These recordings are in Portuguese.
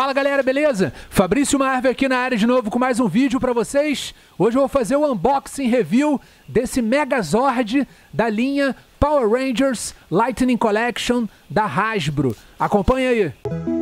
Fala galera, beleza? Fabrício Marvel aqui na área de novo com mais um vídeo para vocês. Hoje eu vou fazer o unboxing review desse Megazord da linha Power Rangers Lightning Collection da Hasbro. Acompanha aí! Música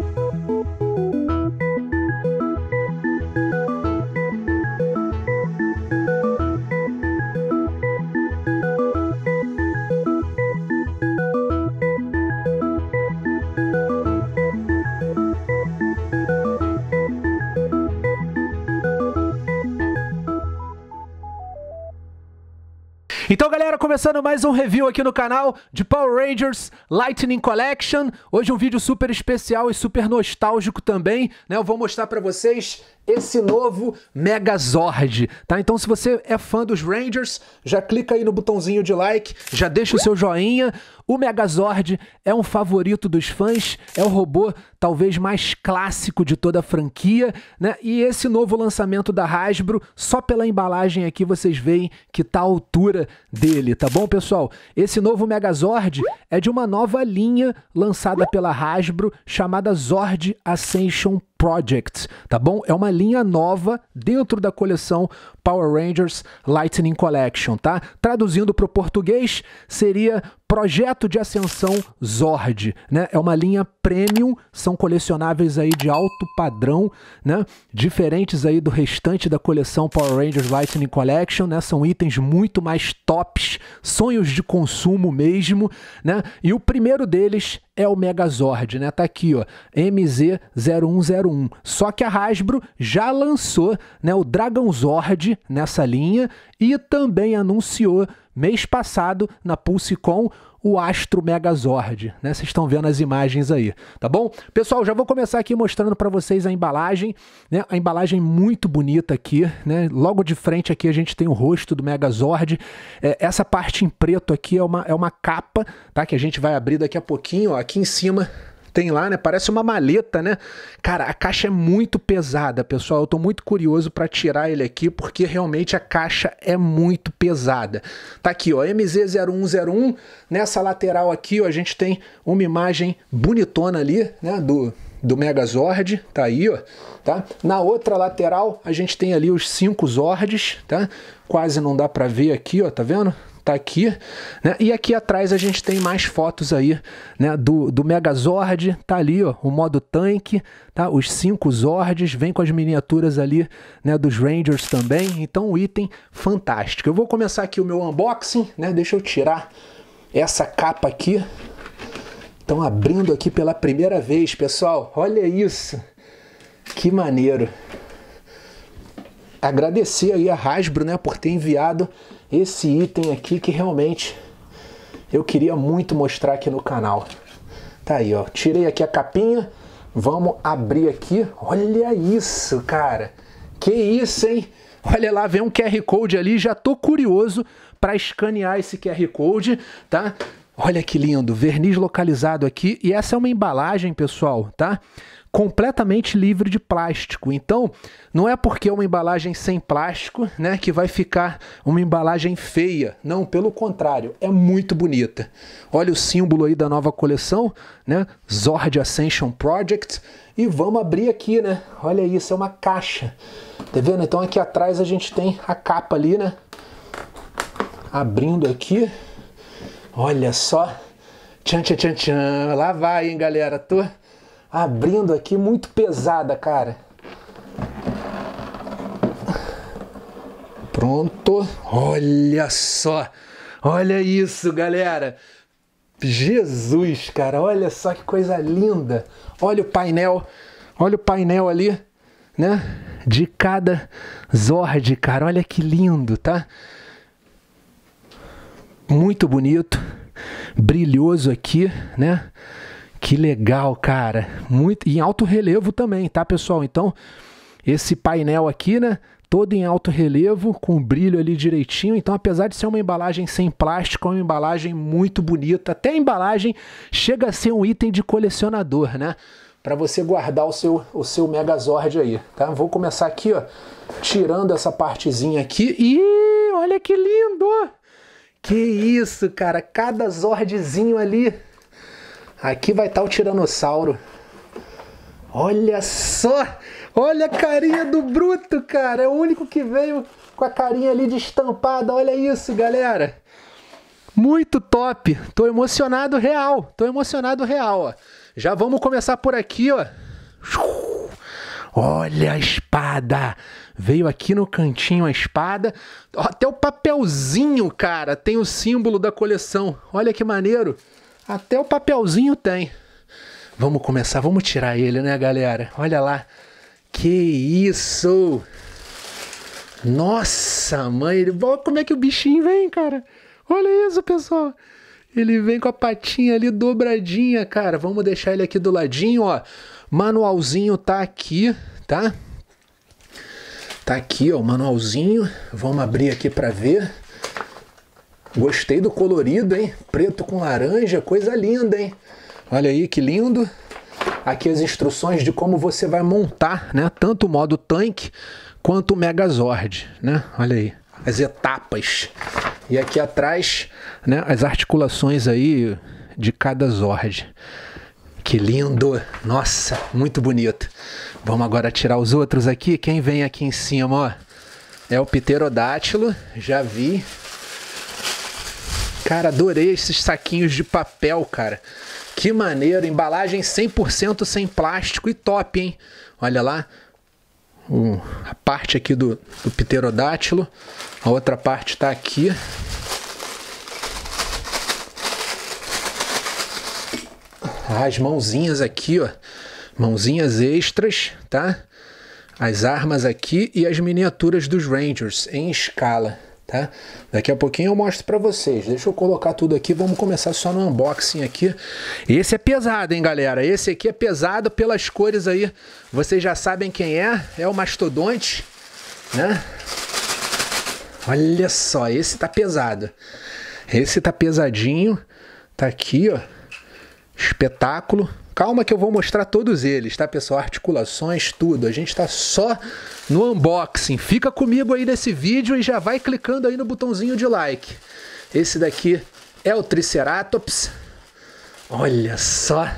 Então, galera, começando mais um review aqui no canal de Power Rangers Lightning Collection. Hoje um vídeo super especial e super nostálgico também, né? Eu vou mostrar pra vocês esse novo Megazord, tá? Então, se você é fã dos Rangers, já clica aí no botãozinho de like, já deixa o seu joinha. O Megazord é um favorito dos fãs, é o robô talvez mais clássico de toda a franquia, né? E esse novo lançamento da Hasbro, só pela embalagem aqui vocês veem que tá a altura dele, tá bom, pessoal? Esse novo Megazord é de uma nova linha lançada pela Hasbro chamada Zord Ascension Project, tá bom? É uma linha nova dentro da coleção Power Rangers Lightning Collection, tá? Traduzindo para o português, seria Projeto de Ascensão Zord, né? É uma linha premium, são colecionáveis aí de alto padrão, né? Diferentes aí do restante da coleção Power Rangers Lightning Collection, né? São itens muito mais tops, sonhos de consumo mesmo, né? E o primeiro deles é o Megazord, né? Tá aqui, ó, MZ0101. Só que a Hasbro já lançou, né, o Dragonzord nessa linha e também anunciou mês passado na PulseCon o Astro Megazord, né? Vocês estão vendo as imagens aí, tá bom? Pessoal, já vou começar aqui mostrando para vocês a embalagem, né? A embalagem muito bonita aqui, né? Logo de frente aqui a gente tem o rosto do Megazord. É, essa parte em preto aqui é uma, é uma capa, tá? Que a gente vai abrir daqui a pouquinho, ó, aqui em cima tem lá, né? Parece uma maleta, né? Cara, a caixa é muito pesada, pessoal. Eu tô muito curioso para tirar ele aqui porque realmente a caixa é muito pesada. Tá aqui, ó, MZ0101. Nessa lateral aqui, ó, a gente tem uma imagem bonitona ali, né, do do Megazord, tá aí, ó, tá? Na outra lateral, a gente tem ali os cinco Zords, tá? Quase não dá para ver aqui, ó, tá vendo? tá aqui. Né? E aqui atrás a gente tem mais fotos aí né? do, do Megazord, tá ali ó, o modo tanque, tá? os cinco Zords, vem com as miniaturas ali né? dos Rangers também. Então um item fantástico. Eu vou começar aqui o meu unboxing, né? deixa eu tirar essa capa aqui. Estão abrindo aqui pela primeira vez, pessoal. Olha isso. Que maneiro. Agradecer aí a Hasbro, né, por ter enviado esse item aqui que realmente eu queria muito mostrar aqui no canal. Tá aí, ó. Tirei aqui a capinha. Vamos abrir aqui. Olha isso, cara. Que isso, hein? Olha lá, vem um QR Code ali, já tô curioso para escanear esse QR Code, tá? Olha que lindo, verniz localizado aqui. E essa é uma embalagem, pessoal, tá? completamente livre de plástico. Então, não é porque é uma embalagem sem plástico, né, que vai ficar uma embalagem feia. Não, pelo contrário, é muito bonita. Olha o símbolo aí da nova coleção, né? Zord Ascension Project. E vamos abrir aqui, né? Olha isso, é uma caixa. Tá vendo? Então aqui atrás a gente tem a capa ali, né? Abrindo aqui. Olha só. Tchan, tchan, tchan, tchan. Lá vai, hein, galera. Tô abrindo aqui muito pesada, cara. Pronto. Olha só. Olha isso, galera. Jesus, cara, olha só que coisa linda. Olha o painel. Olha o painel ali, né? De cada Zord, cara. Olha que lindo, tá? Muito bonito. Brilhoso aqui, né? Que legal, cara. Muito em alto relevo também, tá, pessoal? Então, esse painel aqui, né, todo em alto relevo, com brilho ali direitinho. Então, apesar de ser uma embalagem sem plástico, é uma embalagem muito bonita. Até a embalagem chega a ser um item de colecionador, né? Para você guardar o seu o seu Megazord aí, tá? Vou começar aqui, ó, tirando essa partezinha aqui. E olha que lindo! Que isso, cara! Cada Zordzinho ali Aqui vai estar tá o Tiranossauro. Olha só! Olha a carinha do Bruto, cara! É o único que veio com a carinha ali destampada. Olha isso, galera! Muito top! Tô emocionado real! Tô emocionado real, ó. Já vamos começar por aqui, ó. Olha a espada! Veio aqui no cantinho a espada. Até o papelzinho, cara, tem o símbolo da coleção. Olha que maneiro! Até o papelzinho tem. Vamos começar, vamos tirar ele, né, galera? Olha lá. Que isso! Nossa, mãe, olha como é que o bichinho vem, cara. Olha isso, pessoal. Ele vem com a patinha ali dobradinha, cara. Vamos deixar ele aqui do ladinho, ó. Manualzinho tá aqui, tá? Tá aqui, ó, o manualzinho. Vamos abrir aqui para ver. Gostei do colorido, hein? Preto com laranja, coisa linda, hein? Olha aí que lindo. Aqui as instruções de como você vai montar, né? Tanto o modo tanque quanto o Megazord, né? Olha aí as etapas. E aqui atrás, né, as articulações aí de cada Zord. Que lindo! Nossa, muito bonito. Vamos agora tirar os outros aqui. Quem vem aqui em cima, ó, é o pterodátilo, já vi. Cara, adorei esses saquinhos de papel, cara. Que maneiro, embalagem 100% sem plástico e top, hein? Olha lá, uh, a parte aqui do, do pterodátilo, a outra parte está aqui. As mãozinhas aqui, ó, mãozinhas extras, tá? As armas aqui e as miniaturas dos Rangers em escala tá? Daqui a pouquinho eu mostro para vocês. Deixa eu colocar tudo aqui, vamos começar só no unboxing aqui. Esse é pesado, hein, galera? Esse aqui é pesado pelas cores aí. Vocês já sabem quem é, é o mastodonte, né? Olha só, esse tá pesado. Esse tá pesadinho. Tá aqui, ó. Espetáculo. Calma que eu vou mostrar todos eles, tá, pessoal? Articulações, tudo. A gente tá só no unboxing. Fica comigo aí nesse vídeo e já vai clicando aí no botãozinho de like. Esse daqui é o Triceratops. Olha só.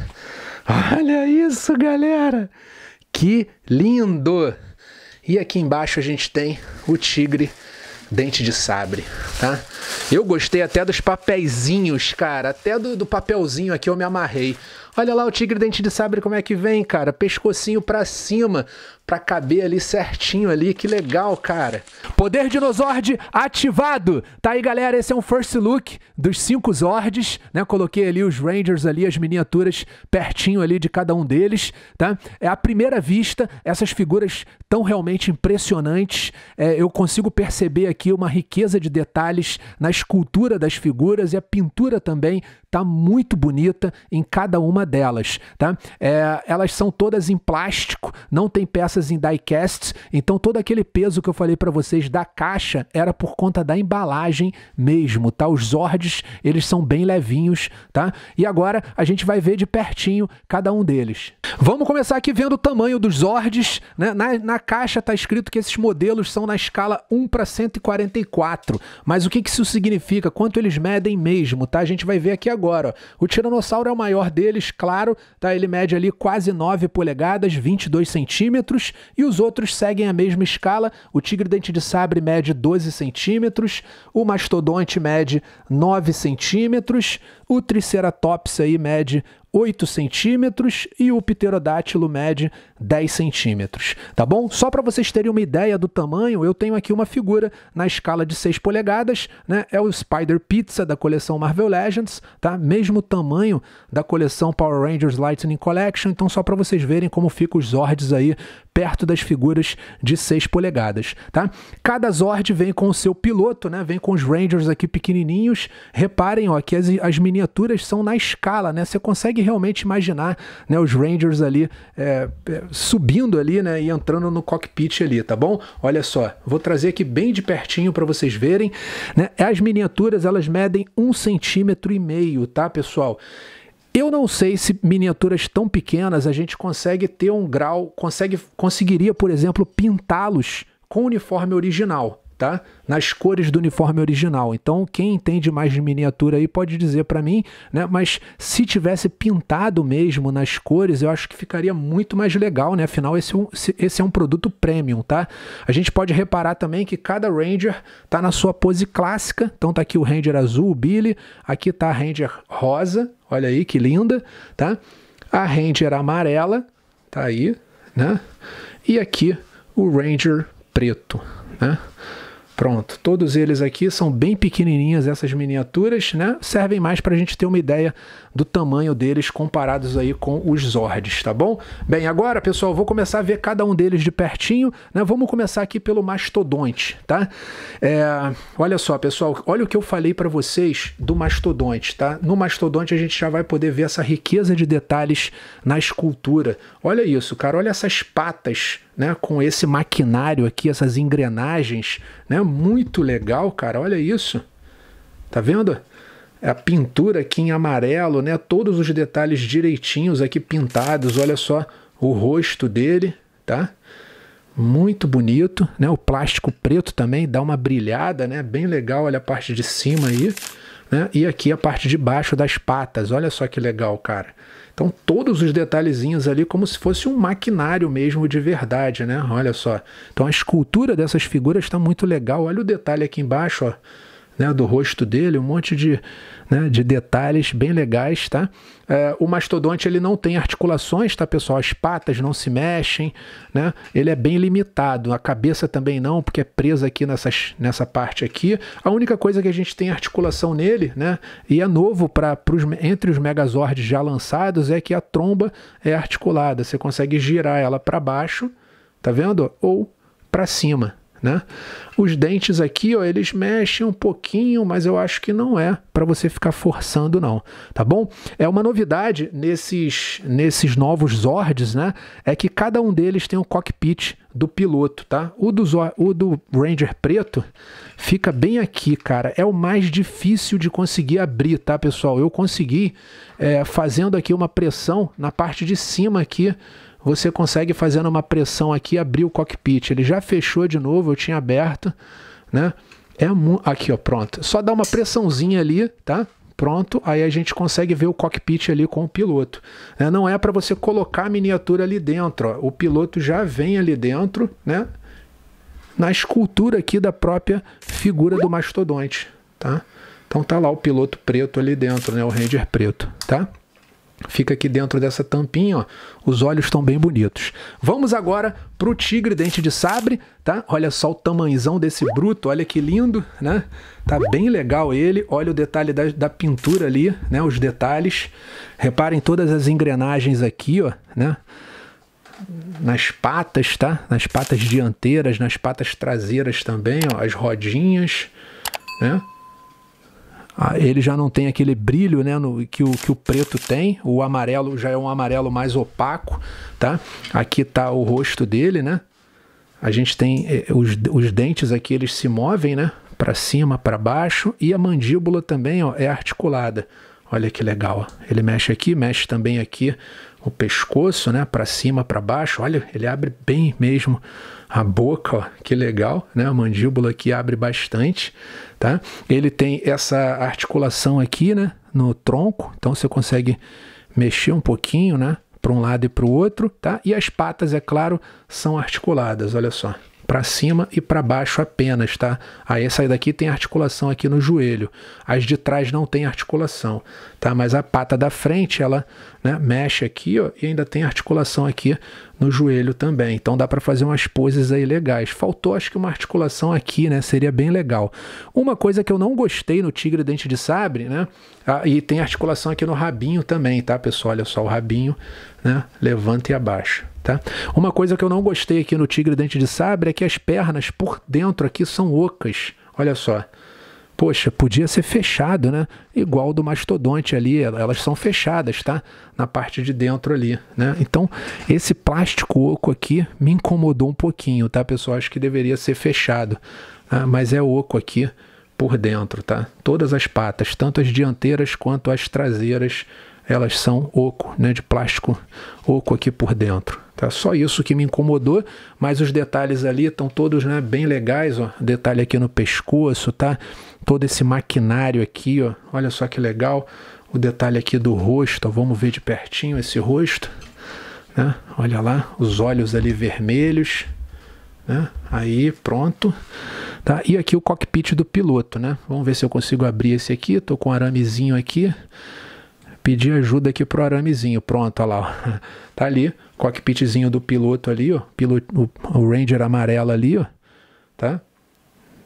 Olha isso, galera. Que lindo. E aqui embaixo a gente tem o tigre dente de sabre, tá? Eu gostei até dos papeizinhos, cara. Até do, do papelzinho aqui eu me amarrei. Olha lá o tigre dente de sabre como é que vem, cara. Pescocinho pra cima, pra caber ali certinho ali. Que legal, cara. Poder Dinozord ativado. Tá aí, galera. Esse é um first look dos cinco Zords, né? Coloquei ali os Rangers ali, as miniaturas pertinho ali de cada um deles, tá? É a primeira vista, essas figuras tão realmente impressionantes. É, eu consigo perceber aqui uma riqueza de detalhes na escultura das figuras e a pintura também tá muito bonita em cada uma delas, tá? É, elas são todas em plástico, não tem peças em diecast, então todo aquele peso que eu falei para vocês da caixa era por conta da embalagem mesmo, tá? Os Zords, eles são bem levinhos, tá? E agora a gente vai ver de pertinho cada um deles. Vamos começar aqui vendo o tamanho dos Zords, né? Na, na caixa tá escrito que esses modelos são na escala 1 para 144, mas o que, que isso significa? Quanto eles medem mesmo, tá? A gente vai ver aqui agora agora. O Tiranossauro é o maior deles, claro, tá? Ele mede ali quase 9 polegadas, 22 centímetros, e os outros seguem a mesma escala. O tigre-dente de sabre mede 12 centímetros, o mastodonte mede 9 centímetros, o triceratops aí mede 8 centímetros e o pterodátilo mede 10 centímetros, tá bom? Só para vocês terem uma ideia do tamanho, eu tenho aqui uma figura na escala de 6 polegadas, né? É o Spider Pizza da coleção Marvel Legends, tá? Mesmo tamanho da coleção Power Rangers Lightning Collection, então só para vocês verem como ficam os Zords aí perto das figuras de 6 polegadas, tá? Cada Zord vem com o seu piloto, né? Vem com os Rangers aqui pequenininhos. Reparem, ó, que as, as miniaturas são na escala, né? Você consegue consegue realmente imaginar né, os Rangers ali é, é, subindo ali né, e entrando no cockpit ali, tá bom? Olha só, vou trazer aqui bem de pertinho para vocês verem. Né? As miniaturas elas medem um centímetro e meio, tá, pessoal? Eu não sei se miniaturas tão pequenas a gente consegue ter um grau, consegue, conseguiria, por exemplo, pintá-los com o uniforme original, tá? Nas cores do uniforme original. Então, quem entende mais de miniatura aí pode dizer para mim, né? Mas se tivesse pintado mesmo nas cores, eu acho que ficaria muito mais legal, né? Afinal, esse, é esse é um produto premium, tá? A gente pode reparar também que cada Ranger tá na sua pose clássica. Então, tá aqui o Ranger azul, o Billy. Aqui tá a Ranger rosa. Olha aí que linda, tá? A Ranger amarela, tá aí, né? E aqui o Ranger preto, né? Pronto, todos eles aqui são bem pequenininhas essas miniaturas, né? Servem mais para a gente ter uma ideia do tamanho deles comparados aí com os Zords, tá bom? Bem, agora, pessoal, vou começar a ver cada um deles de pertinho, né? Vamos começar aqui pelo mastodonte, tá? É, olha só, pessoal, olha o que eu falei para vocês do mastodonte, tá? No mastodonte a gente já vai poder ver essa riqueza de detalhes na escultura. Olha isso, cara, olha essas patas né, com esse maquinário aqui, essas engrenagens, né? Muito legal, cara. Olha isso. Tá vendo? A pintura aqui em amarelo, né? Todos os detalhes direitinhos aqui pintados. Olha só o rosto dele, tá? Muito bonito, né? O plástico preto também dá uma brilhada, né? Bem legal, olha a parte de cima aí, né? E aqui a parte de baixo das patas. Olha só que legal, cara. Então, todos os detalhezinhos ali, como se fosse um maquinário mesmo de verdade, né? Olha só. Então, a escultura dessas figuras está muito legal. Olha o detalhe aqui embaixo, ó né, do rosto dele, um monte de, né, de detalhes bem legais, tá? É, o mastodonte ele não tem articulações, tá, pessoal? As patas não se mexem, né? Ele é bem limitado, a cabeça também não, porque é presa aqui nessas, nessa parte aqui. A única coisa que a gente tem articulação nele, né? E é novo para entre os Megazords já lançados é que a tromba é articulada. Você consegue girar ela para baixo, tá vendo? Ou para cima, né? Os dentes aqui, ó, eles mexem um pouquinho, mas eu acho que não é para você ficar forçando não, tá bom? É uma novidade nesses nesses novos Zords, né? É que cada um deles tem um cockpit do piloto, tá? O do, o do Ranger preto fica bem aqui, cara. É o mais difícil de conseguir abrir, tá, pessoal? Eu consegui é, fazendo aqui uma pressão na parte de cima aqui você consegue fazendo uma pressão aqui abrir o cockpit. Ele já fechou de novo, eu tinha aberto, né? É aqui, ó, pronto. Só dá uma pressãozinha ali, tá? Pronto, aí a gente consegue ver o cockpit ali com o piloto. Né? Não é para você colocar a miniatura ali dentro, ó. o piloto já vem ali dentro, né? Na escultura aqui da própria figura do mastodonte, tá? Então tá lá o piloto preto ali dentro, né? O Ranger preto, tá? Fica aqui dentro dessa tampinha, ó. Os olhos estão bem bonitos. Vamos agora pro tigre dente de sabre, tá? Olha só o tamanzão desse bruto, olha que lindo, né? Tá bem legal ele. Olha o detalhe da, da pintura ali, né? Os detalhes. Reparem todas as engrenagens aqui, ó, né? nas patas, tá? Nas patas dianteiras, nas patas traseiras também, ó, as rodinhas, né? Ah, ele já não tem aquele brilho né, no, que, o, que o preto tem, o amarelo já é um amarelo mais opaco, tá? Aqui tá o rosto dele, né? A gente tem eh, os, os dentes aqui, eles se movem, né? Para cima, para baixo e a mandíbula também ó, é articulada. Olha que legal, ó. ele mexe aqui, mexe também aqui o pescoço, né? Para cima, para baixo. Olha, ele abre bem mesmo a boca, ó, que legal, né? A mandíbula que abre bastante, tá? Ele tem essa articulação aqui, né? No tronco, então você consegue mexer um pouquinho, né? Para um lado e para o outro, tá? E as patas, é claro, são articuladas, olha só para cima e para baixo apenas, tá? Aí essa daqui tem articulação aqui no joelho. As de trás não tem articulação, tá? Mas a pata da frente, ela né, mexe aqui, ó, e ainda tem articulação aqui no joelho também. Então dá para fazer umas poses aí legais. Faltou, acho que uma articulação aqui, né? Seria bem legal. Uma coisa que eu não gostei no tigre dente de sabre, né? Ah, e tem articulação aqui no rabinho também, tá, pessoal? Olha só o rabinho, né? Levanta e abaixa. Tá? Uma coisa que eu não gostei aqui no tigre dente de sabre é que as pernas por dentro aqui são ocas. Olha só. Poxa, podia ser fechado, né? Igual do mastodonte ali, elas são fechadas, tá? Na parte de dentro ali, né? Então, esse plástico oco aqui me incomodou um pouquinho, tá, pessoal? Acho que deveria ser fechado, tá? mas é oco aqui por dentro, tá? Todas as patas, tanto as dianteiras quanto as traseiras, elas são oco, né, de plástico oco aqui por dentro. Tá? Só isso que me incomodou, mas os detalhes ali estão todos né, bem legais. Ó. Detalhe aqui no pescoço, tá? Todo esse maquinário aqui, ó. olha só que legal. O detalhe aqui do rosto, ó. vamos ver de pertinho esse rosto. Né? Olha lá, os olhos ali vermelhos. Né? Aí, pronto. Tá? E aqui o cockpit do piloto, né? Vamos ver se eu consigo abrir esse aqui. Estou com um aramezinho aqui. Pedi ajuda aqui pro aramezinho. Pronto, olha lá. Ó. Tá ali, cockpitzinho do piloto ali, ó. Piloto, o, o Ranger amarelo ali, ó. Tá?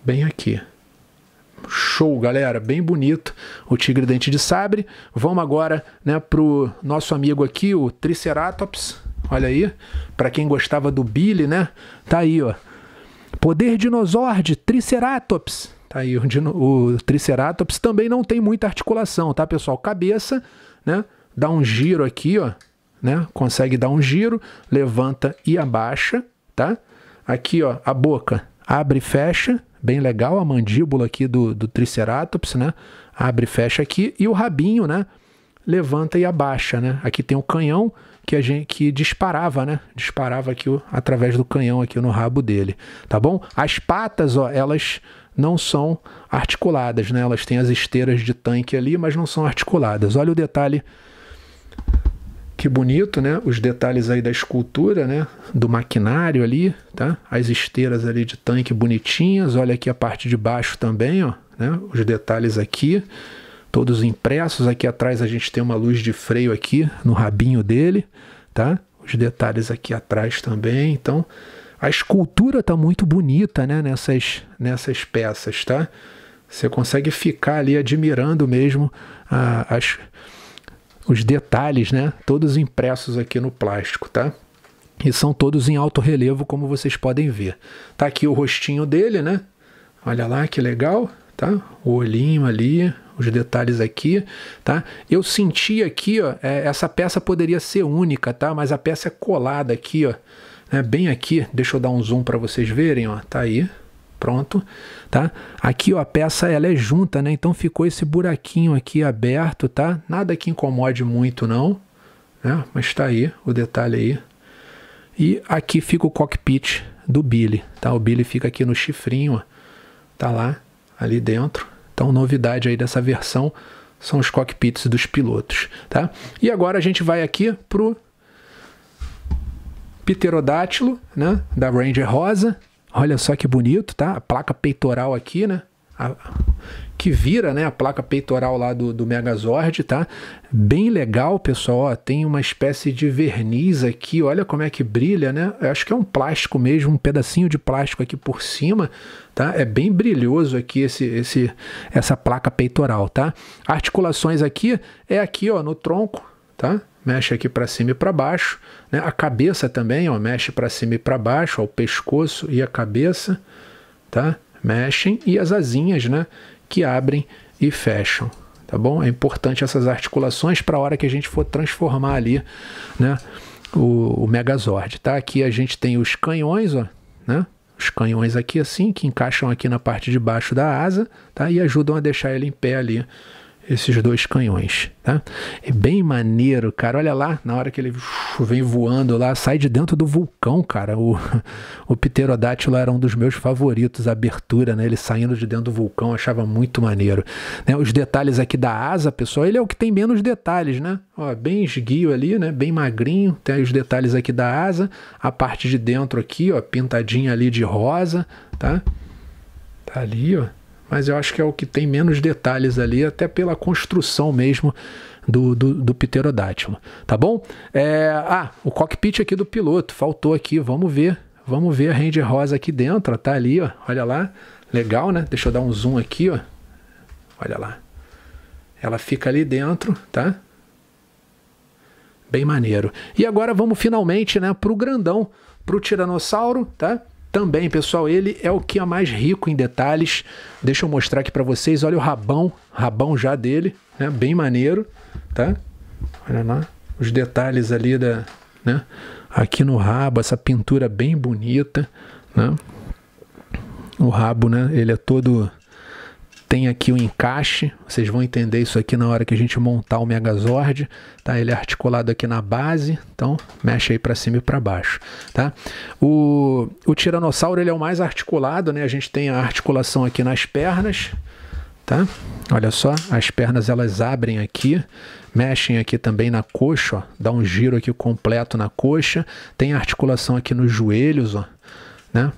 Bem aqui. Show, galera, bem bonito o tigre dente de sabre. Vamos agora, né, pro nosso amigo aqui, o Triceratops. Olha aí, para quem gostava do Billy, né? Tá aí, ó. Poder dinossauro de Triceratops. Tá aí o, dino, o Triceratops também não tem muita articulação, tá, pessoal? Cabeça, né? Dá um giro aqui, ó, né? Consegue dar um giro, levanta e abaixa, tá? Aqui, ó, a boca abre e fecha, bem legal a mandíbula aqui do, do Triceratops, né? Abre e fecha aqui e o rabinho, né? Levanta e abaixa, né? Aqui tem o canhão que a gente que disparava, né? Disparava aqui ó, através do canhão aqui no rabo dele, tá bom? As patas, ó, elas não são articuladas, né? Elas têm as esteiras de tanque ali, mas não são articuladas. Olha o detalhe que bonito, né? Os detalhes aí da escultura, né? Do maquinário ali, tá? As esteiras ali de tanque bonitinhas. Olha aqui a parte de baixo também, ó, né? Os detalhes aqui, todos impressos. Aqui atrás a gente tem uma luz de freio aqui no rabinho dele, tá? Os detalhes aqui atrás também. Então, a escultura está muito bonita né, nessas, nessas peças, tá? Você consegue ficar ali admirando mesmo a, ah, as, os detalhes, né? Todos impressos aqui no plástico, tá? E são todos em alto relevo, como vocês podem ver. Tá aqui o rostinho dele, né? Olha lá que legal, tá? O olhinho ali, os detalhes aqui, tá? Eu senti aqui, ó, é, essa peça poderia ser única, tá? Mas a peça é colada aqui, ó né, bem aqui, deixa eu dar um zoom para vocês verem, ó, tá aí, pronto, tá? Aqui, ó, a peça ela é junta, né? Então ficou esse buraquinho aqui aberto, tá? Nada que incomode muito não, né? Mas tá aí o detalhe aí. E aqui fica o cockpit do Billy, tá? O Billy fica aqui no chifrinho, ó. Tá lá, ali dentro. Então, novidade aí dessa versão são os cockpits dos pilotos, tá? E agora a gente vai aqui pro Pterodátilo, né? Da Ranger Rosa. Olha só que bonito, tá? A placa peitoral aqui, né? A, que vira, né? A placa peitoral lá do, do Megazord, tá? Bem legal, pessoal. Ó, tem uma espécie de verniz aqui. Olha como é que brilha, né? Eu acho que é um plástico mesmo, um pedacinho de plástico aqui por cima, tá? É bem brilhoso aqui esse, esse, essa placa peitoral, tá? Articulações aqui é aqui, ó, no tronco, tá? mexe aqui para cima e para baixo. Né? A cabeça também, ó, mexe para cima e para baixo, ó, o pescoço e a cabeça, tá? Mexem e as asinhas, né? Que abrem e fecham, tá bom? É importante essas articulações para a hora que a gente for transformar ali, né? O, o Megazord, tá? Aqui a gente tem os canhões, ó, né? Os canhões aqui assim, que encaixam aqui na parte de baixo da asa, tá? E ajudam a deixar ele em pé ali esses dois canhões, tá? É bem maneiro, cara. Olha lá, na hora que ele vem voando lá, sai de dentro do vulcão, cara. O, o Pterodátilo era um dos meus favoritos, a abertura, né? Ele saindo de dentro do vulcão, achava muito maneiro. Né? Os detalhes aqui da asa, pessoal, ele é o que tem menos detalhes, né? Ó, bem esguio ali, né? Bem magrinho. Tem os detalhes aqui da asa, a parte de dentro aqui, ó, pintadinha ali de rosa, tá? Tá ali, ó mas eu acho que é o que tem menos detalhes ali, até pela construção mesmo do, do, do pterodátilo, tá bom? É, ah, o cockpit aqui do piloto, faltou aqui, vamos ver, vamos ver a Range Rosa aqui dentro, tá ali, ó, olha lá, legal, né? Deixa eu dar um zoom aqui, ó, olha lá, ela fica ali dentro, tá? Bem maneiro. E agora vamos finalmente, né, pro grandão, pro tiranossauro, tá? Também, pessoal, ele é o que é mais rico em detalhes. Deixa eu mostrar aqui para vocês. Olha o rabão, rabão já dele, né? Bem maneiro, tá? Olha lá os detalhes ali da, né? Aqui no rabo, essa pintura bem bonita, né? O rabo, né? Ele é todo tem aqui o um encaixe, vocês vão entender isso aqui na hora que a gente montar o Megazord, tá? Ele é articulado aqui na base, então mexe aí para cima e para baixo, tá? O, o Tiranossauro, ele é o mais articulado, né? A gente tem a articulação aqui nas pernas, tá? Olha só, as pernas elas abrem aqui, mexem aqui também na coxa, ó, dá um giro aqui completo na coxa, tem articulação aqui nos joelhos, ó, né?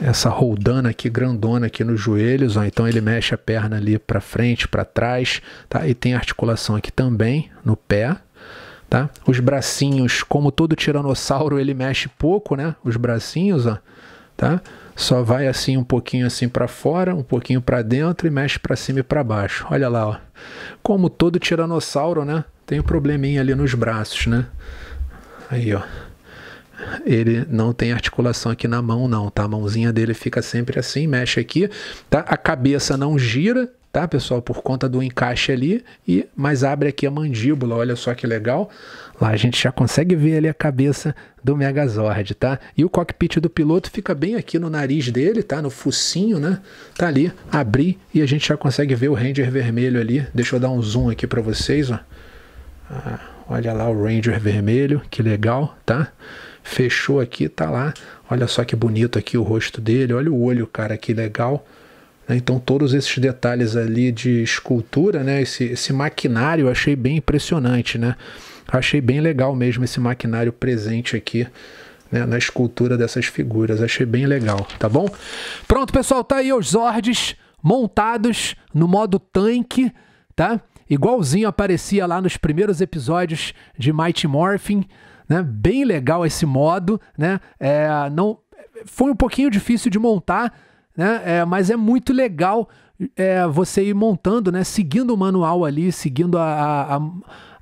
essa roldana aqui grandona aqui nos joelhos, ó, então ele mexe a perna ali para frente, para trás, tá? E tem articulação aqui também no pé, tá? Os bracinhos, como todo tiranossauro, ele mexe pouco, né? Os bracinhos, ó, tá? Só vai assim um pouquinho assim para fora, um pouquinho para dentro e mexe para cima e para baixo. Olha lá, ó. Como todo tiranossauro, né? Tem um probleminha ali nos braços, né? Aí, ó ele não tem articulação aqui na mão não, tá? A mãozinha dele fica sempre assim, mexe aqui, tá? A cabeça não gira, tá, pessoal, por conta do encaixe ali e mas abre aqui a mandíbula. Olha só que legal. Lá a gente já consegue ver ali a cabeça do Megazord, tá? E o cockpit do piloto fica bem aqui no nariz dele, tá? No focinho, né? Tá ali, abri e a gente já consegue ver o Ranger vermelho ali. Deixa eu dar um zoom aqui para vocês, ó. Ah, olha lá o Ranger vermelho, que legal, tá? Fechou aqui, tá lá. Olha só que bonito aqui o rosto dele. Olha o olho, cara, que legal. Né? Então todos esses detalhes ali de escultura, né? Esse, esse maquinário eu achei bem impressionante, né? Achei bem legal mesmo esse maquinário presente aqui. Né, na escultura dessas figuras, achei bem legal, tá bom? Pronto, pessoal, tá aí os Zords montados no modo tanque, tá? Igualzinho aparecia lá nos primeiros episódios de Mighty Morphin, né? Bem legal esse modo, né? É, não, foi um pouquinho difícil de montar, né? É, mas é muito legal é, você ir montando, né? Seguindo o manual ali, seguindo a, a, a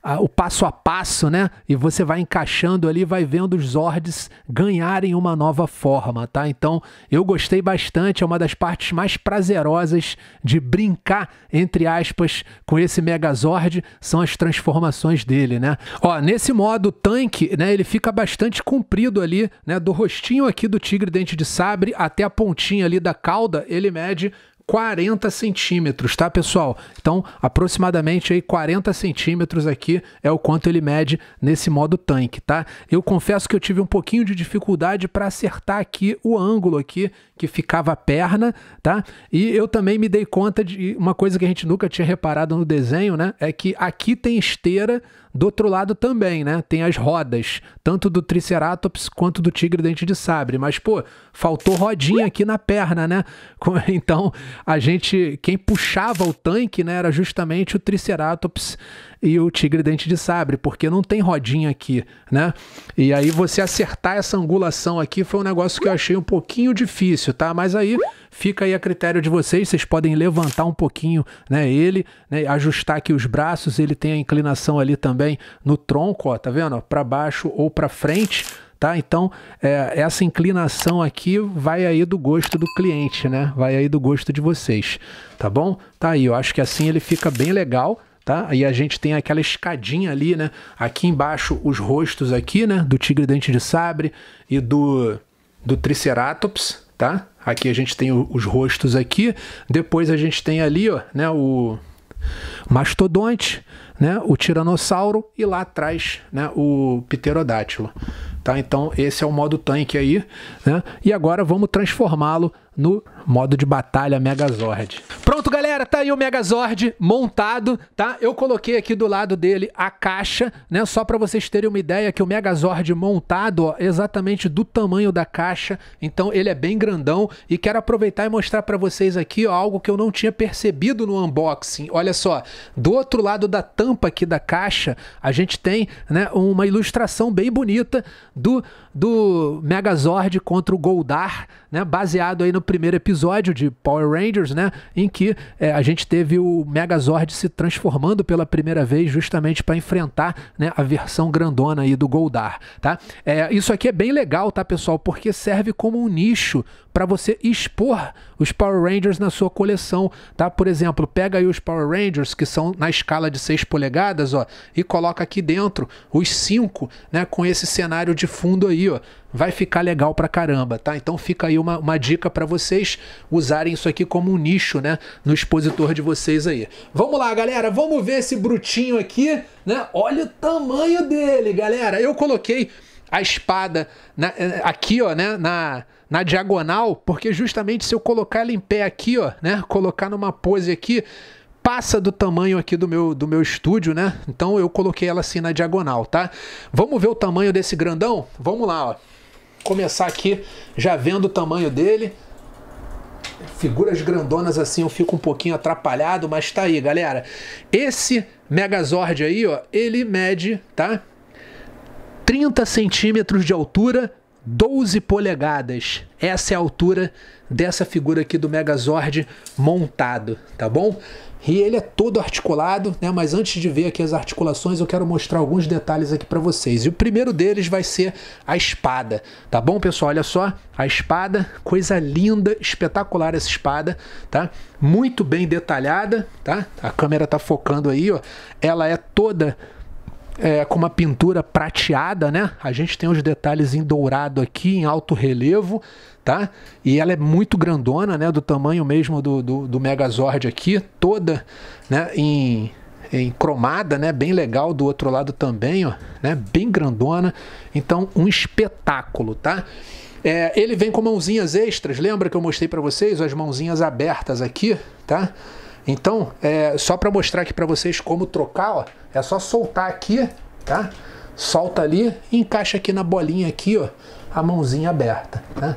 a, o passo a passo, né? E você vai encaixando ali, vai vendo os Zords ganharem uma nova forma, tá? Então eu gostei bastante, é uma das partes mais prazerosas de brincar, entre aspas, com esse Megazord, são as transformações dele, né? Ó, nesse modo, tanque, né? Ele fica bastante comprido ali, né? Do rostinho aqui do Tigre Dente de Sabre até a pontinha ali da cauda, ele mede 40 centímetros, tá, pessoal? Então, aproximadamente aí 40 centímetros aqui é o quanto ele mede nesse modo tanque, tá? Eu confesso que eu tive um pouquinho de dificuldade para acertar aqui o ângulo aqui que ficava a perna, tá? E eu também me dei conta de uma coisa que a gente nunca tinha reparado no desenho, né? É que aqui tem esteira, do outro lado também, né? Tem as rodas, tanto do Triceratops quanto do tigre dente de sabre. Mas, pô, faltou rodinha aqui na perna, né? Então, a gente. Quem puxava o tanque, né? Era justamente o Triceratops e o tigre dente de sabre, porque não tem rodinha aqui, né? E aí você acertar essa angulação aqui foi um negócio que eu achei um pouquinho difícil, tá? Mas aí Fica aí a critério de vocês, vocês podem levantar um pouquinho né, ele, né, ajustar aqui os braços, ele tem a inclinação ali também no tronco, ó, tá vendo? Para baixo ou para frente, tá? Então, é, essa inclinação aqui vai aí do gosto do cliente, né? Vai aí do gosto de vocês, tá bom? Tá aí, eu acho que assim ele fica bem legal, tá? E a gente tem aquela escadinha ali, né? Aqui embaixo os rostos aqui, né? Do tigre dente de sabre e do, do triceratops, tá? Aqui a gente tem os rostos aqui, depois a gente tem ali, ó, né, o mastodonte, né, o tiranossauro e lá atrás, né, o pterodátilo. Tá? Então esse é o modo tanque aí, né? E agora vamos transformá-lo no modo de batalha Megazord. Pronto, tá aí o Megazord montado, tá? Eu coloquei aqui do lado dele a caixa, né? Só para vocês terem uma ideia que o Megazord montado, ó, exatamente do tamanho da caixa. Então ele é bem grandão e quero aproveitar e mostrar para vocês aqui ó, algo que eu não tinha percebido no unboxing. Olha só, do outro lado da tampa aqui da caixa, a gente tem, né, uma ilustração bem bonita do do Megazord contra o Goldar, né? Baseado aí no primeiro episódio de Power Rangers, né? Em que é, a gente teve o Megazord se transformando pela primeira vez justamente para enfrentar né, a versão grandona aí do Goldar, tá? É, isso aqui é bem legal, tá, pessoal? Porque serve como um nicho para você expor os Power Rangers na sua coleção, tá? Por exemplo, pega aí os Power Rangers que são na escala de 6 polegadas, ó, e coloca aqui dentro os 5, né, com esse cenário de fundo aí, ó. Vai ficar legal pra caramba, tá? Então fica aí uma, uma dica para vocês usarem isso aqui como um nicho, né, no expositor de vocês aí. Vamos lá, galera, vamos ver esse brutinho aqui, né? Olha o tamanho dele, galera. Eu coloquei a espada na, eh, aqui, ó, né, na, na diagonal, porque justamente se eu colocar ela em pé aqui, ó, né, colocar numa pose aqui, passa do tamanho aqui do meu, do meu estúdio, né? Então eu coloquei ela assim na diagonal, tá? Vamos ver o tamanho desse grandão? Vamos lá, ó. Começar aqui já vendo o tamanho dele. Figuras grandonas assim eu fico um pouquinho atrapalhado, mas tá aí, galera. Esse Megazord aí, ó, ele mede, tá? 30 centímetros de altura, 12 polegadas. Essa é a altura dessa figura aqui do Megazord montado, tá bom? E ele é todo articulado, né? Mas antes de ver aqui as articulações, eu quero mostrar alguns detalhes aqui para vocês. E o primeiro deles vai ser a espada, tá bom, pessoal? Olha só, a espada, coisa linda, espetacular essa espada, tá? Muito bem detalhada, tá? A câmera tá focando aí, ó. Ela é toda é, com uma pintura prateada, né? A gente tem os detalhes em dourado aqui, em alto relevo, tá? E ela é muito grandona, né? Do tamanho mesmo do, do, do Megazord aqui, toda né? em, em cromada, né? Bem legal do outro lado também, ó, né? Bem grandona. Então, um espetáculo, tá? É, ele vem com mãozinhas extras, lembra que eu mostrei para vocês as mãozinhas abertas aqui, tá? Tá? Então, é, só para mostrar aqui para vocês como trocar, ó, é só soltar aqui, tá? Solta ali e encaixa aqui na bolinha aqui, ó, a mãozinha aberta, tá?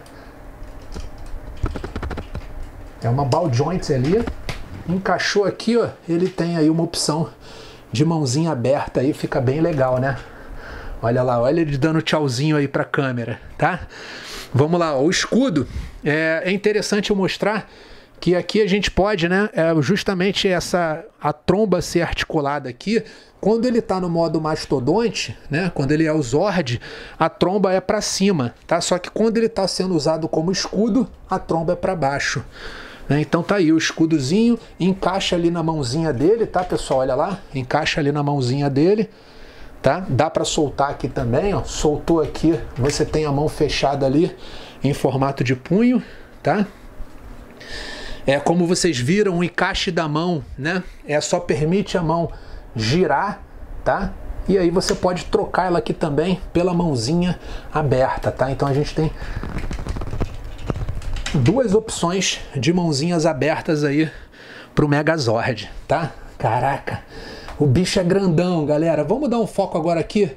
É uma ball joint ali, encaixou aqui, ó, ele tem aí uma opção de mãozinha aberta aí, fica bem legal, né? Olha lá, olha ele dando tchauzinho aí para a câmera, tá? Vamos lá, ó, o escudo é, é interessante eu mostrar que aqui a gente pode, né? É justamente essa a tromba ser articulada aqui. Quando ele está no modo mastodonte, né? Quando ele é o Zord, a tromba é para cima, tá? Só que quando ele está sendo usado como escudo, a tromba é para baixo. Né? Então tá aí o escudozinho, encaixa ali na mãozinha dele, tá, pessoal? Olha lá, encaixa ali na mãozinha dele tá? Dá para soltar aqui também, ó. Soltou aqui, você tem a mão fechada ali em formato de punho, tá? É como vocês viram, o encaixe da mão, né? É só permite a mão girar, tá? E aí você pode trocar ela aqui também pela mãozinha aberta, tá? Então a gente tem duas opções de mãozinhas abertas aí pro Megazord, tá? Caraca, o bicho é grandão, galera. Vamos dar um foco agora aqui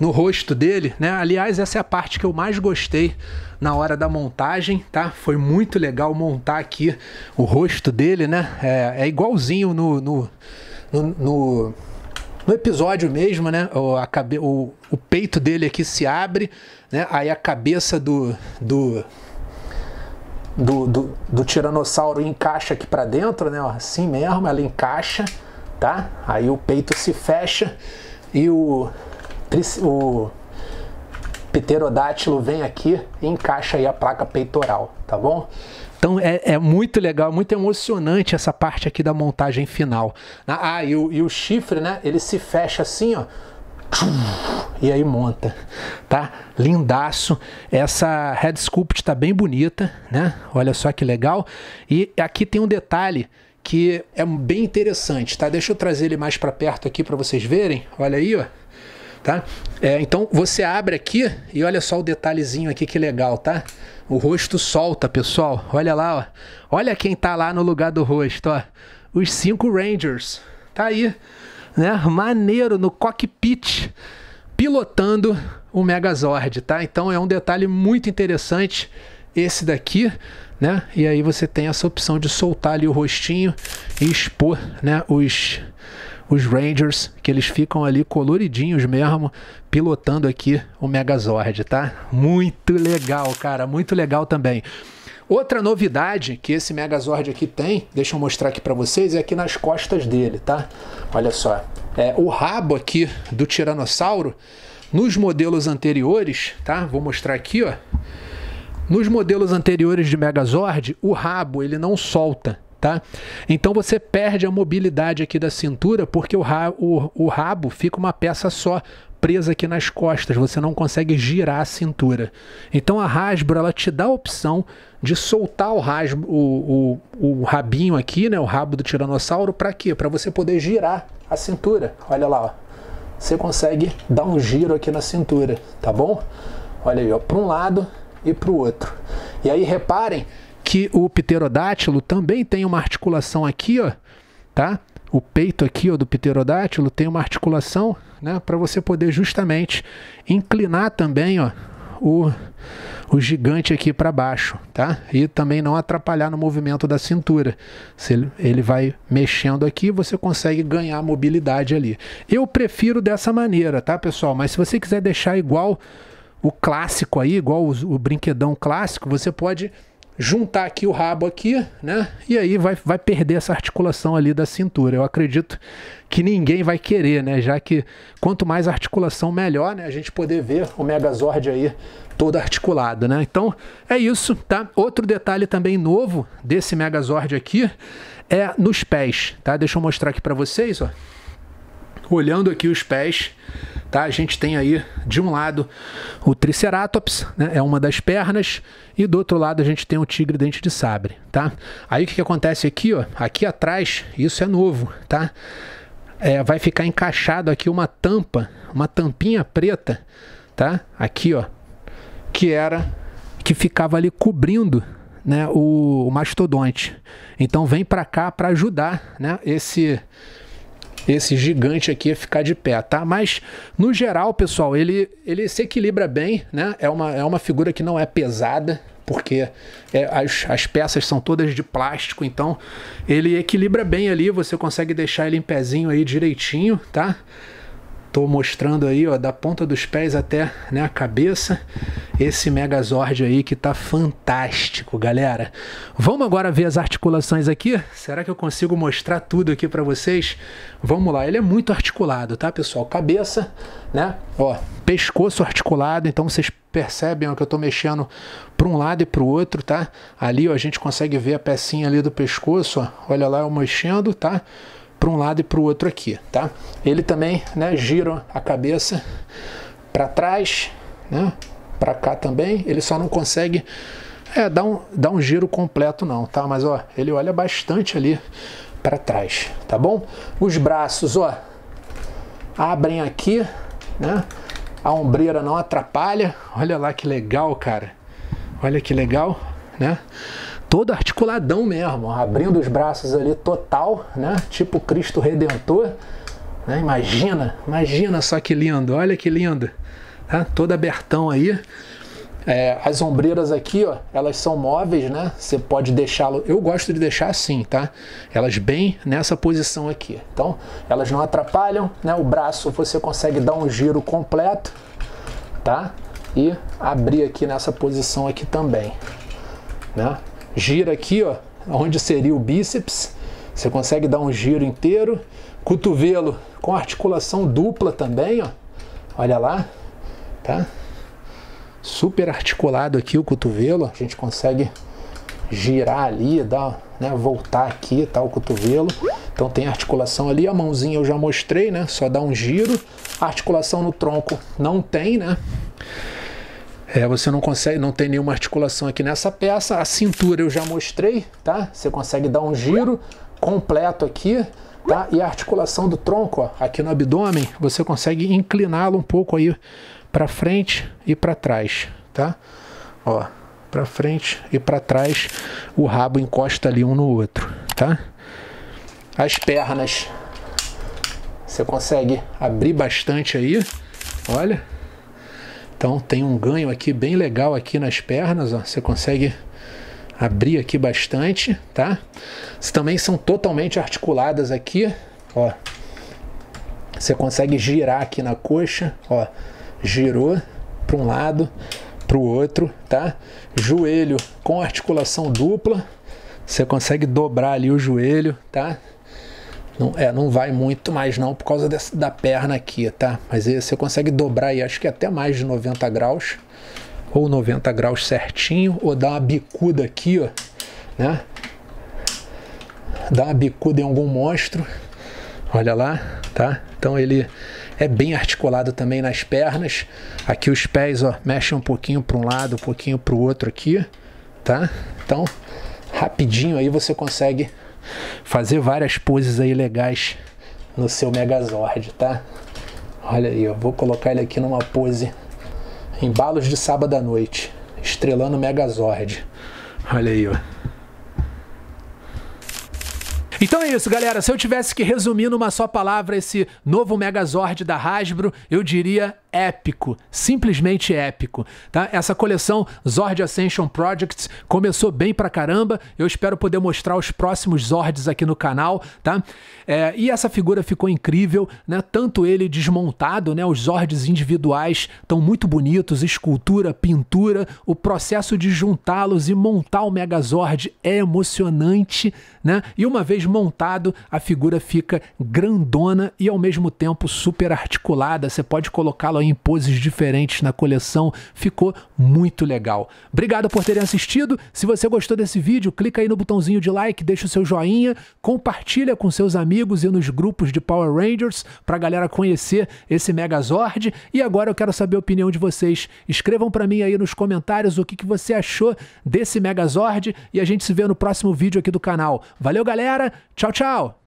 no rosto dele, né? Aliás, essa é a parte que eu mais gostei na hora da montagem, tá? Foi muito legal montar aqui o rosto dele, né? É, é igualzinho no no, no, no, no, episódio mesmo, né? O, a cabe, o, o peito dele aqui se abre, né? Aí a cabeça do, do do, do, do, tiranossauro encaixa aqui para dentro, né? Assim mesmo, ela encaixa, tá? Aí o peito se fecha e o o pterodátilo vem aqui e encaixa aí a placa peitoral, tá bom? Então é, é, muito legal, muito emocionante essa parte aqui da montagem final. Ah, e o, e o chifre, né? Ele se fecha assim, ó. E aí monta, tá? Lindaço. Essa head sculpt tá bem bonita, né? Olha só que legal. E aqui tem um detalhe que é bem interessante, tá? Deixa eu trazer ele mais para perto aqui para vocês verem. Olha aí, ó tá? É, então você abre aqui e olha só o detalhezinho aqui que legal, tá? O rosto solta, pessoal. Olha lá, ó. Olha quem tá lá no lugar do rosto, ó. Os cinco Rangers. Tá aí, né? Maneiro no cockpit pilotando o Megazord, tá? Então é um detalhe muito interessante esse daqui, né? E aí você tem essa opção de soltar ali o rostinho e expor, né, os os Rangers, que eles ficam ali coloridinhos mesmo, pilotando aqui o Megazord, tá? Muito legal, cara, muito legal também. Outra novidade que esse Megazord aqui tem, deixa eu mostrar aqui para vocês, é aqui nas costas dele, tá? Olha só, é, o rabo aqui do Tiranossauro, nos modelos anteriores, tá? Vou mostrar aqui, ó. Nos modelos anteriores de Megazord, o rabo ele não solta, tá? Então você perde a mobilidade aqui da cintura porque o, ra o, o rabo fica uma peça só presa aqui nas costas, você não consegue girar a cintura. Então a Hasbro ela te dá a opção de soltar o, o, o, o rabinho aqui, né, o rabo do tiranossauro, para quê? Para você poder girar a cintura. Olha lá, ó. você consegue dar um giro aqui na cintura, tá bom? Olha aí, ó, para um lado e para o outro. E aí reparem que o pterodátilo também tem uma articulação aqui, ó, tá? O peito aqui ó, do pterodátilo tem uma articulação, né, para você poder justamente inclinar também, ó, o, o gigante aqui para baixo, tá? E também não atrapalhar no movimento da cintura. Se ele, ele vai mexendo aqui, você consegue ganhar mobilidade ali. Eu prefiro dessa maneira, tá, pessoal? Mas se você quiser deixar igual o clássico aí, igual o, o brinquedão clássico, você pode juntar aqui o rabo aqui, né? E aí vai, vai perder essa articulação ali da cintura. Eu acredito que ninguém vai querer, né? Já que quanto mais articulação, melhor, né? A gente poder ver o Megazord aí todo articulado, né? Então é isso, tá? Outro detalhe também novo desse Megazord aqui é nos pés, tá? Deixa eu mostrar aqui para vocês, ó. Olhando aqui os pés, Tá? A gente tem aí, de um lado, o Triceratops, né? é uma das pernas, e do outro lado a gente tem o tigre dente de sabre. Tá? Aí o que, que acontece aqui? Ó? Aqui atrás, isso é novo, tá? É, vai ficar encaixado aqui uma tampa, uma tampinha preta, tá? Aqui, ó, que era que ficava ali cobrindo né, o, o mastodonte. Então vem para cá para ajudar né, esse esse gigante aqui é ficar de pé, tá? Mas, no geral, pessoal, ele, ele se equilibra bem, né? É uma, é uma figura que não é pesada, porque é, as, as peças são todas de plástico, então ele equilibra bem ali, você consegue deixar ele em pezinho aí direitinho, tá? Estou mostrando aí, ó, da ponta dos pés até né, a cabeça, esse Megazord aí que tá fantástico, galera. Vamos agora ver as articulações aqui? Será que eu consigo mostrar tudo aqui para vocês? Vamos lá, ele é muito articulado, tá, pessoal? Cabeça, né? Ó, pescoço articulado, então vocês percebem ó, que eu tô mexendo para um lado e para o outro, tá? Ali ó, a gente consegue ver a pecinha ali do pescoço, ó. olha lá eu mexendo, tá? para um lado e para o outro aqui, tá? Ele também, né, gira a cabeça para trás, né? Para cá também, ele só não consegue é, dar, um, dar um giro completo não, tá? Mas, ó, ele olha bastante ali para trás, tá bom? Os braços, ó, abrem aqui, né? A ombreira não atrapalha. Olha lá que legal, cara. Olha que legal, né? todo articuladão mesmo, abrindo os braços ali total, né? Tipo Cristo Redentor. Né? Imagina, imagina só que lindo, olha que lindo. Tá? Todo abertão aí. É, as ombreiras aqui, ó, elas são móveis, né? Você pode deixá-lo. Eu gosto de deixar assim, tá? Elas bem nessa posição aqui. Então, elas não atrapalham, né? O braço você consegue dar um giro completo, tá? E abrir aqui nessa posição aqui também, né? gira aqui, ó, onde seria o bíceps. Você consegue dar um giro inteiro. Cotovelo com articulação dupla também, ó. Olha lá, tá? Super articulado aqui o cotovelo. A gente consegue girar ali, dar, né, voltar aqui, tá, o cotovelo. Então tem articulação ali, a mãozinha eu já mostrei, né? Só dá um giro. articulação no tronco não tem, né? É, você não consegue, não tem nenhuma articulação aqui nessa peça. A cintura eu já mostrei, tá? Você consegue dar um giro completo aqui, tá? E a articulação do tronco, ó, aqui no abdômen, você consegue incliná-lo um pouco aí para frente e para trás, tá? Ó, para frente e para trás, o rabo encosta ali um no outro, tá? As pernas, você consegue abrir bastante aí, olha. Então tem um ganho aqui bem legal aqui nas pernas, ó. você consegue abrir aqui bastante, tá? Também são totalmente articuladas aqui, ó. Você consegue girar aqui na coxa, ó. Girou para um lado, para o outro, tá? Joelho com articulação dupla. Você consegue dobrar ali o joelho, tá? Não, é, não vai muito mais não por causa dessa, da perna aqui, tá? Mas aí você consegue dobrar aí, acho que até mais de 90 graus. Ou 90 graus certinho, ou dar uma bicuda aqui, ó, né? Dar uma bicuda em algum monstro. Olha lá, tá? Então ele é bem articulado também nas pernas. Aqui os pés, ó, mexem um pouquinho para um lado, um pouquinho para o outro aqui, tá? Então, rapidinho aí você consegue fazer várias poses aí legais no seu Megazord, tá? Olha aí, eu vou colocar ele aqui numa pose em balos de sábado à noite, estrelando o Megazord. Olha aí, ó. Então é isso, galera. Se eu tivesse que resumir numa só palavra esse novo Megazord da Hasbro, eu diria épico, simplesmente épico, tá? Essa coleção Zord Ascension Projects começou bem pra caramba. Eu espero poder mostrar os próximos Zords aqui no canal, tá? É, e essa figura ficou incrível, né? Tanto ele desmontado, né? Os Zords individuais estão muito bonitos, escultura, pintura, o processo de juntá-los e montar o Megazord é emocionante, né? E uma vez montado, a figura fica grandona e ao mesmo tempo super articulada. Você pode colocá-la em poses diferentes na coleção. Ficou muito legal. Obrigado por terem assistido. Se você gostou desse vídeo, clica aí no botãozinho de like, deixa o seu joinha, compartilha com seus amigos e nos grupos de Power Rangers para a galera conhecer esse Megazord. E agora eu quero saber a opinião de vocês. Escrevam para mim aí nos comentários o que, que você achou desse Megazord e a gente se vê no próximo vídeo aqui do canal. Valeu, galera. Tchau, tchau.